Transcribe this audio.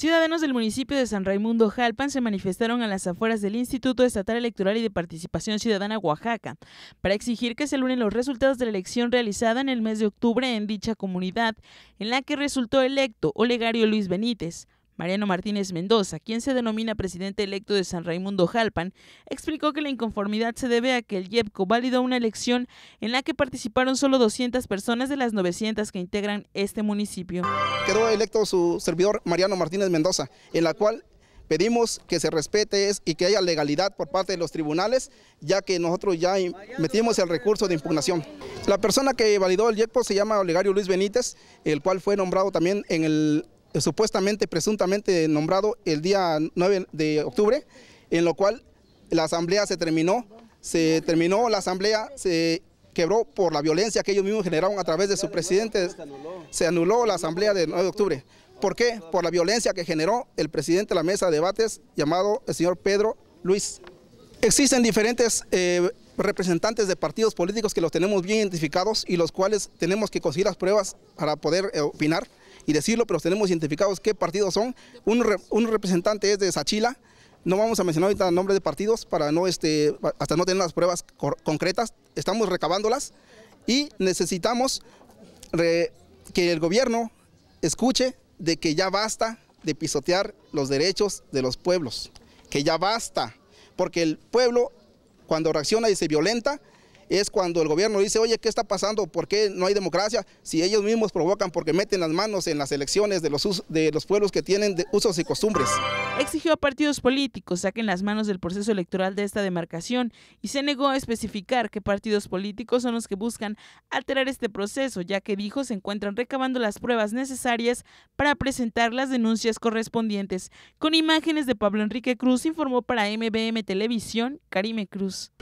Ciudadanos del municipio de San Raimundo Jalpan se manifestaron a las afueras del Instituto Estatal Electoral y de Participación Ciudadana Oaxaca para exigir que se alunen los resultados de la elección realizada en el mes de octubre en dicha comunidad, en la que resultó electo Olegario Luis Benítez. Mariano Martínez Mendoza, quien se denomina presidente electo de San Raimundo Jalpan, explicó que la inconformidad se debe a que el YEPCO validó una elección en la que participaron solo 200 personas de las 900 que integran este municipio. Quedó electo su servidor Mariano Martínez Mendoza, en la cual pedimos que se respete y que haya legalidad por parte de los tribunales, ya que nosotros ya metimos el recurso de impugnación. La persona que validó el YEPCO se llama Olegario Luis Benítez, el cual fue nombrado también en el supuestamente, presuntamente nombrado el día 9 de octubre, en lo cual la asamblea se terminó, se terminó la asamblea, se quebró por la violencia que ellos mismos generaron a través de su presidente, se anuló la asamblea del 9 de octubre. ¿Por qué? Por la violencia que generó el presidente de la mesa de debates, llamado el señor Pedro Luis. Existen diferentes eh, representantes de partidos políticos que los tenemos bien identificados y los cuales tenemos que conseguir las pruebas para poder eh, opinar y decirlo, pero tenemos identificados qué partidos son. Un, representante es de Sachila, no vamos a mencionar ahorita nombres de partidos para no, este, hasta no tener las pruebas concretas, estamos recabándolas y necesitamos que el gobierno escuche de que ya basta de pisotear los derechos de los pueblos, que ya basta, porque el pueblo cuando reacciona y se violenta, es cuando el gobierno dice, oye, ¿qué está pasando? ¿Por qué no hay democracia? Si ellos mismos provocan porque meten las manos en las elecciones de los, de los pueblos que tienen usos y costumbres. Exigió a partidos políticos saquen las manos del proceso electoral de esta demarcación y se negó a especificar qué partidos políticos son los que buscan alterar este proceso, ya que dijo se encuentran recabando las pruebas necesarias para presentar las denuncias correspondientes. Con imágenes de Pablo Enrique Cruz informó para MBM Televisión Karime Cruz.